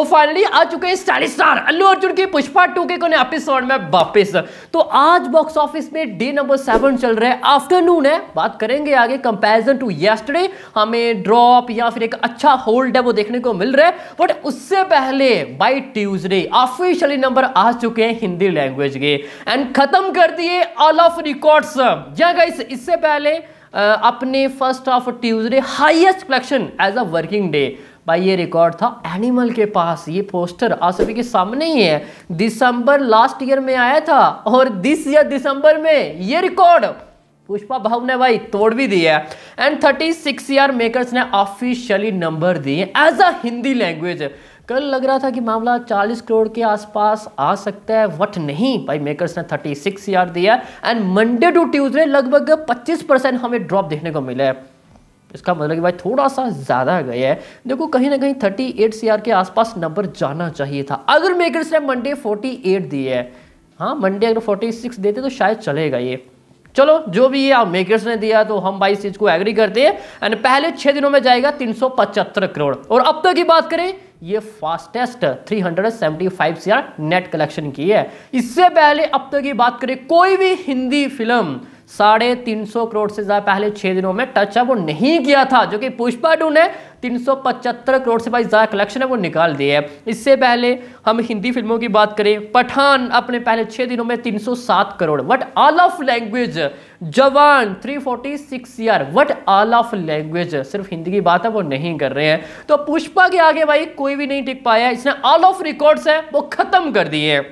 तो फाइनली आ चुके हैं स्टाइलिश स्टार अल्लू अर्जुन की पुष्पा टू के कोने एपिसोड में वापस तो आज बॉक्स ऑफिस में डे नंबर सेवन चल रहा है आफ्टरनून है बात करेंगे आगे कंपैरिजन टू यस्टरडे हमें ड्रॉप या फिर एक अच्छा होल्ड है वो देखने को मिल रहा है बट उससे पहले बाय ट्यूजडे ऑफिशियली नंबर आ चुके हैं हिंदी लैंग्वेज के एंड खत्म कर दिए ऑल ऑफ रिकॉर्ड्स या गाइस इससे पहले अपने first of Tuesday highest collection as a working day भाई ये रिकॉर्ड था एनिमल के पास ये पोस्टर आप सभी के सामने ही है दिसंबर लास्ट ईयर में आया था और दिस ईयर दिसंबर में ये रिकॉर्ड पुष्पा भाव ने भाई तोड़ भी दिया and thirty six year makers ने ऑफिशियली नंबर दिए एज अ हिंदी लैंग्वेज कल लग रहा था कि मामला 40 करोड़ के आसपास आ सकता है वट नहीं भाई मेकर्स ने 36 सिक्स दिया एंड मंडे टू ट्यूसडे लगभग 25 परसेंट हमें ड्रॉप देखने को मिला है इसका मतलब कि भाई थोड़ा सा ज़्यादा गया है देखो कहीं ना कहीं 38 सीआर के आसपास नंबर जाना चाहिए था अगर मेकर्स ने मंडे 48 दिए है हाँ मंडे अगर 46 देते तो शायद चलेगा ये चलो जो भी ये मेकर्स ने दिया तो हम भाई इस चीज़ को एग्री करते हैं एंड पहले छः दिनों में जाएगा तीन करोड़ और अब तक की बात करें ये फास्टेस्ट 375 सीआर नेट कलेक्शन की है इससे पहले अब तक की बात करें कोई भी हिंदी फिल्म साढ़े तीन सौ करोड़ से ज़्यादा पहले छह दिनों में टचअप वो नहीं किया था जो कि पुष्पा टू ने तीन सौ पचहत्तर करोड़ से भाई ज़्यादा कलेक्शन है वो निकाल दिया है इससे पहले हम हिंदी फिल्मों की बात करें पठान अपने पहले छह दिनों में तीन सौ सात crore what all of language Jawan three forty six year what all of language सिर्फ हिंदी की बात है वो नहीं कर रहे हैं तो पुष्पा के आगे भाई कोई भी नहीं टिक पाया इसने ऑल ऑफ रिकॉर्ड्स है वो ख़त्म कर दिए हैं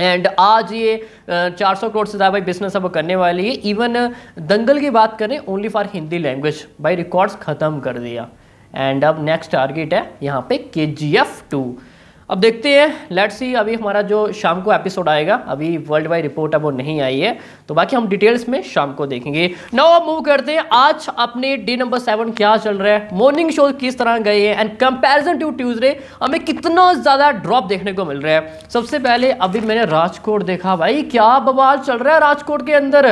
एंड आज ये चार सौ करोड़ से ज़्यादा भाई बिजनेस अब करने वाली है इवन दंगल की बात करें ओनली फॉर हिंदी लैंग्वेज भाई रिकॉर्ड्स ख़त्म कर दिया एंड अब नेक्स्ट टारगेट है यहाँ पे के जी एफ टू अब देखते हैं लेट्स सी अभी हमारा जो शाम को एपिसोड आएगा अभी वर्ल्ड वाइड रिपोर्ट अब वो नहीं आई है तो बाकी हम डिटेल्स में शाम को देखेंगे नाउ अब मूव करते हैं आज अपने डे नंबर सेवन क्या चल रहा है मॉर्निंग शो किस तरह गए हैं एंड कंपैरिजन टू ट्यूसडे हमें कितना ज़्यादा ड्रॉप देखने को मिल रहा है सबसे पहले अभी मैंने राजकोट देखा भाई क्या बवाल चल रहा है राजकोट के अंदर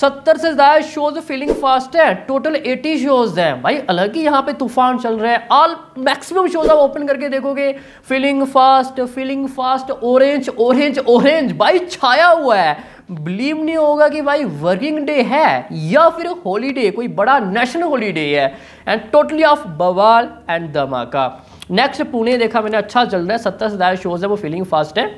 सत्तर से ज़्यादा शोज फीलिंग फास्ट है टोटल एटी शोज है भाई अलग ही यहाँ पे तूफान चल रहा है ऑल मैक्सिमम शोज आप ओपन करके देखोगे feeling fast feeling fast orange orange orange भाई छाया हुआ है बिलीव नहीं होगा कि भाई वर्किंग डे है या फिर हॉलीडे कोई बड़ा नेशनल हॉलीडे है एंड टोटली ऑफ बवाल एंड धमाका नेक्स्ट पुणे देखा मैंने अच्छा चल रहा है सत्तर से ज़्यादा शोज है वो फीलिंग फास्ट है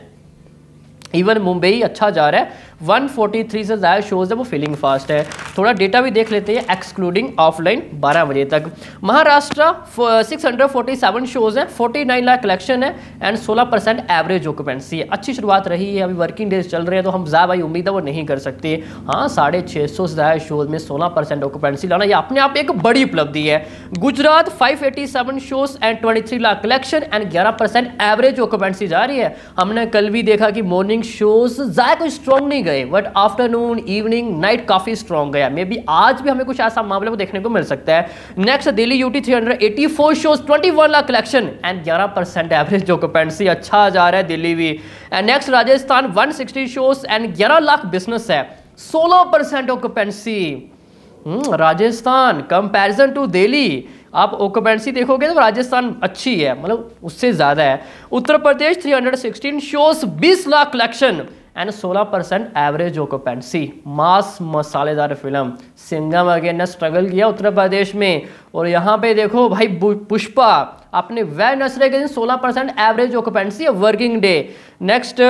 इवन मुंबई अच्छा जा रहा है 143 से ज़्यादा शोज़ है वो फिलिंग फास्ट है थोड़ा डेटा भी देख लेते हैं एक्सक्लूडिंग ऑफलाइन 12 बजे तक महाराष्ट्र 647 शोज़ हैं 49 लाख कलेक्शन है एंड 16 परसेंट एवरेज ऑक्यूपेंसी है अच्छी शुरुआत रही है अभी वर्किंग डेज चल रहे हैं तो हम ज़्यादा भाई उम्मीद है वो नहीं कर सकते हाँ साढ़े छः सौ से ज़्यादा शोज़ में सोलह परसेंट ऑक्यूपेंसी लाना ये अपने आप एक बड़ी उपलब्धि है Gujarat five eighty seven shows and twenty three lakh collection and ग्यारह परसेंट एवरेज ऑक्यूपेंसी जा रही है हमने कल भी देखा कि मॉर्निंग शोज़ ज़्यादा कोई स्ट्रॉन्ग नहीं गए बट आफ्टरनून इवनिंग नाइट काफ़ी स्ट्रॉन्ग गया मे बी आज भी हमें कुछ ऐसा मामले को देखने को मिल सकता है next Delhi UT three hundred eighty 384 shows one lakh collection and ग्यारह परसेंट एवरेज जो कपेंसी अच्छा जा रहा है दिल्ली भी and next Rajasthan one sixty shows and ग्यारह लाख बिजनेस है सोलह percent occupancy Rajasthan comparison to Delhi आप ऑक्यूपेंसी देखोगे तो राजस्थान अच्छी है मतलब उससे ज़्यादा है Uttar Pradesh 316 shows 20 lakh collection and सोलह परसेंट एवरेज ऑक्यूपेंसी मास मसालेदार फिल्म सिंगम अगेन ने स्ट्रगल किया उत्तर प्रदेश में और यहाँ पे देखो भाई पुष्पा अपने वह नसरे के दिन सोलह percent average occupancy working day next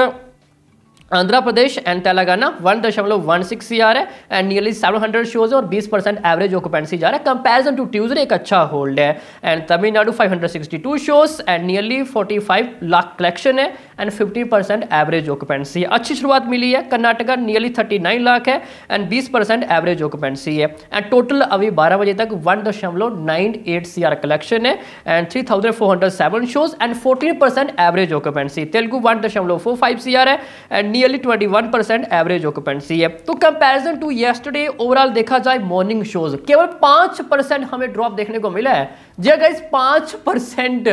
Andhra Pradesh and Telangana one दशमलव वन सिक्स सी रहा है and nearly seven hundred shows है और बीस परसेंट एवरेज ऑक्यूपेंसी जा रहा है कंपैरिजन टू ट्यूजडे एक अच्छा होल्ड है and Tamil Nadu five hundred sixty two shows and nearly forty five lakh collection है and fifty percent average occupancy अच्छी शुरुआत मिली है Karnataka nearly thirty nine lakh है एंड बीस परसेंट एवरेज ऑक्यूपेंसी है एंड टोटल अभी बारह बजे तक वन दशमलव nine eight C R collection है and three thousand four hundred seven shows and fourteen percent average occupancy Telugu one दशमलव फोर फाइव सी आर है and nearly 21 percent average occupancy है तो कंपैरिजन टू येस्टरडे ओवरऑल देखा जाए morning shows केवल पांच percent हमें ड्रॉप देखने को मिला है जी इस हाँ, पांच परसेंट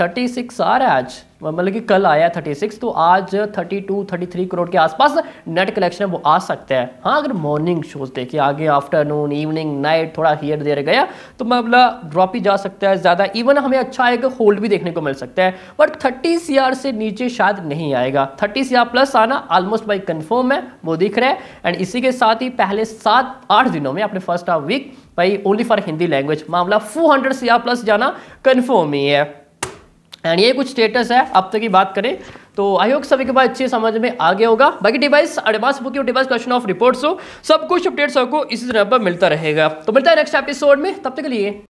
थर्टी सिक्स आ रहा है आज मतलब कि कल आया 36 तो आज 32 33 करोड़ के आसपास नेट कलेक्शन वो आ सकता है हाँ अगर मॉर्निंग शोज देखिए आगे आफ्टरनून इवनिंग नाइट थोड़ा हियर देर गया तो मतलब ड्रॉप ही जा सकता है ज़्यादा इवन हमें अच्छा एक होल्ड भी देखने को मिल सकता है बट थर्टी सी से नीचे शायद नहीं आएगा थर्टी सी प्लस आना ऑलमोस्ट बाई कन्फर्म है वो दिख रहा है एंड इसी के साथ ही पहले सात आठ दिनों में अपने फर्स्ट हाफ वीक भाई ओनली फॉर हिंदी लैंग्वेज मामला फू हंड्रेड सी प्लस जाना कन्फर्म ही है एंड ये कुछ स्टेटस है अब तक की बात करें तो आई होप सभी के पास अच्छी समझ में आ गया होगा बाकी day wise advance book day wise question of reports हो सब कुछ अपडेट्स आपको इसी तरह पर मिलता रहेगा तो मिलता है नेक्स्ट एपिसोड में तब तक के लिए